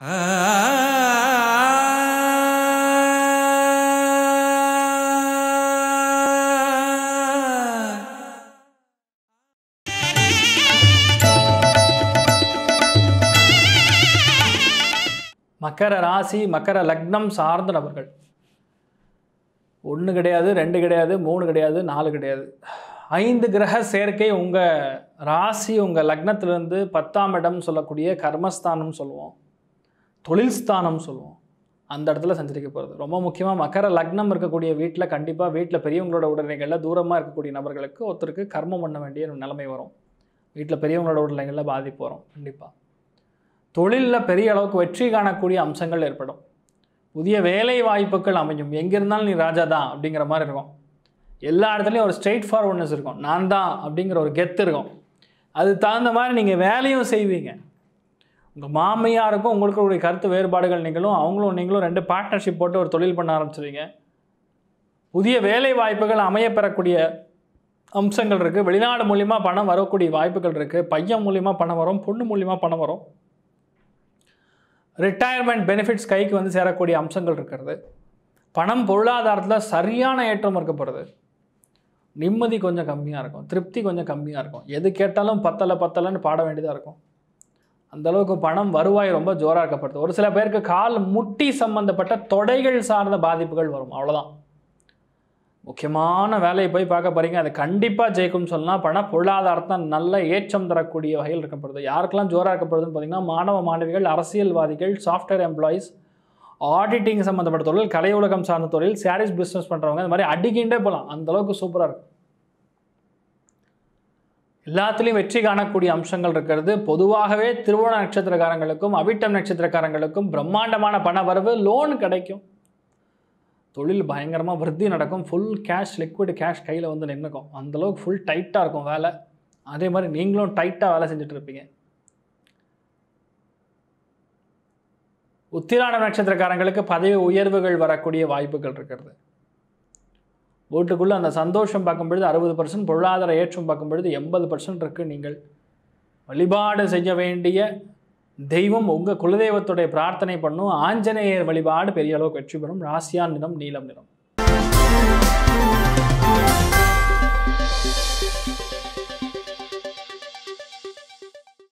மக்கர ராசி மக்கர லக்னம் சார்ந்த நபர்கள் ஒன்று கிடையாது ரெண்டு கிடையாது மூணு கிடையாது நாலு கிடையாது ஐந்து கிரக சேர்க்கை உங்கள் ராசி உங்கள் லக்னத்திலிருந்து பத்தாம் இடம் சொல்லக்கூடிய கர்மஸ்தானம் சொல்லுவோம் தொழில் ஸ்தானம் சொல்லுவோம் அந்த இடத்துல சஞ்சரிக்க போகிறது ரொம்ப முக்கியமாக மக்கர லக்னம் இருக்கக்கூடிய வீட்டில் கண்டிப்பாக வீட்டில் பெரியவங்களோட உடல்நிலைகளில் தூரமாக இருக்கக்கூடிய நபர்களுக்கு ஒருத்தருக்கு கர்மம் பண்ண வேண்டிய நிலைமை வரும் வீட்டில் பெரியவங்களோட உடல்நிலைகளில் பாதிப்பு வரும் கண்டிப்பாக தொழிலில் பெரிய அளவுக்கு வெற்றி காணக்கூடிய அம்சங்கள் ஏற்படும் புதிய வேலை வாய்ப்புகள் அமையும் எங்கே இருந்தாலும் நீ ராஜா தான் அப்படிங்கிற மாதிரி இருக்கும் எல்லா இடத்துலையும் ஒரு ஸ்ட்ரெயிட் ஃபார்வர்ட்னஸ் இருக்கும் நான் தான் அப்படிங்கிற ஒரு கெத்து இருக்கும் அது தகுந்த மாதிரி நீங்கள் வேலையும் செய்வீங்க உங்கள் மாமியாருக்கும் உங்களுக்குடைய கருத்து வேறுபாடுகள் நீங்களும் அவங்களும் நீங்களும் ரெண்டு பார்ட்னர்ஷிப் போட்டு ஒரு தொழில் பண்ண ஆரம்பிச்சுருவீங்க புதிய வேலை வாய்ப்புகள் அமையப்பெறக்கூடிய அம்சங்கள் இருக்குது வெளிநாடு மூலிமா பணம் வரக்கூடிய வாய்ப்புகள் இருக்குது பையன் மூலிமா பணம் வரும் பொண்ணு மூலிமா பணம் வரும் ரிட்டையர்மெண்ட் பெனிஃபிட்ஸ் கைக்கு வந்து சேரக்கூடிய அம்சங்கள் இருக்கிறது பணம் பொருளாதாரத்தில் சரியான ஏற்றம் இருக்கப்படுது நிம்மதி கொஞ்சம் கம்மியாக இருக்கும் திருப்தி கொஞ்சம் கம்மியாக இருக்கும் எது கேட்டாலும் பத்தலை பத்தலைன்னு பாட வேண்டியதாக இருக்கும் அந்தளவுக்கு பணம் வருவாய் ரொம்ப ஜோராக இருக்கப்படுது ஒரு சில பேருக்கு கால் முட்டி சம்மந்தப்பட்ட தொடைகள் சார்ந்த பாதிப்புகள் வரும் அவ்வளோதான் முக்கியமான வேலையை போய் பார்க்க போகிறீங்க அது கண்டிப்பாக ஜெயிக்கும்னு சொல்லலாம் பண பொருளாதாரத்தை நல்ல ஏற்றம் தரக்கூடிய வகையில் இருக்கப்படுது யாருக்கெல்லாம் ஜோராக இருக்கப்படுதுன்னு பார்த்திங்கன்னா மாணவ மாணவிகள் அரசியல்வாதிகள் சாஃப்ட்வேர் எம்ப்ளாயீஸ் ஆடிட்டிங் சம்மந்தப்பட்ட தொழில் கலை உலகம் சார்ந்த தொழில் சாரீஸ் பிஸ்னஸ் பண்ணுறவங்க இந்த மாதிரி அடிக்கின்றே போகலாம் அந்தளவுக்கு சூப்பராக இருக்கும் எல்லாத்துலேயும் வெற்றி காணக்கூடிய அம்சங்கள் இருக்கிறது பொதுவாகவே திருவோண நட்சத்திரக்காரங்களுக்கும் அவிட்டம் நட்சத்திரக்காரங்களுக்கும் பிரம்மாண்டமான பண வரவு லோன் கிடைக்கும் தொழில் பயங்கரமாக விருத்தி நடக்கும் ஃபுல் கேஷ் லிக்விட் கேஷ் கையில் வந்து நின்றுக்கும் அந்தளவுக்கு ஃபுல் டைட்டாக இருக்கும் வேலை அதே மாதிரி நீங்களும் டைட்டாக வேலை இருப்பீங்க உத்திராடம் நட்சத்திரக்காரங்களுக்கு பதவி உயர்வுகள் வரக்கூடிய வாய்ப்புகள் இருக்கிறது வீட்டுக்குள்ளே அந்த சந்தோஷம் பார்க்கும்பொழுது அறுபது பர்சன்ட் பொருளாதார ஏற்றம் பார்க்கும் பொழுது எண்பது பர்சன்ட் இருக்குது நீங்கள் வழிபாடு செய்ய வேண்டிய தெய்வம் உங்கள் குலதெய்வத்துடைய பிரார்த்தனை பண்ணும் ஆஞ்சநேயர் வழிபாடு பெரிய அளவுக்கு வெற்றி பெறும் ராசியான் நிறம் நீலம் நிறம்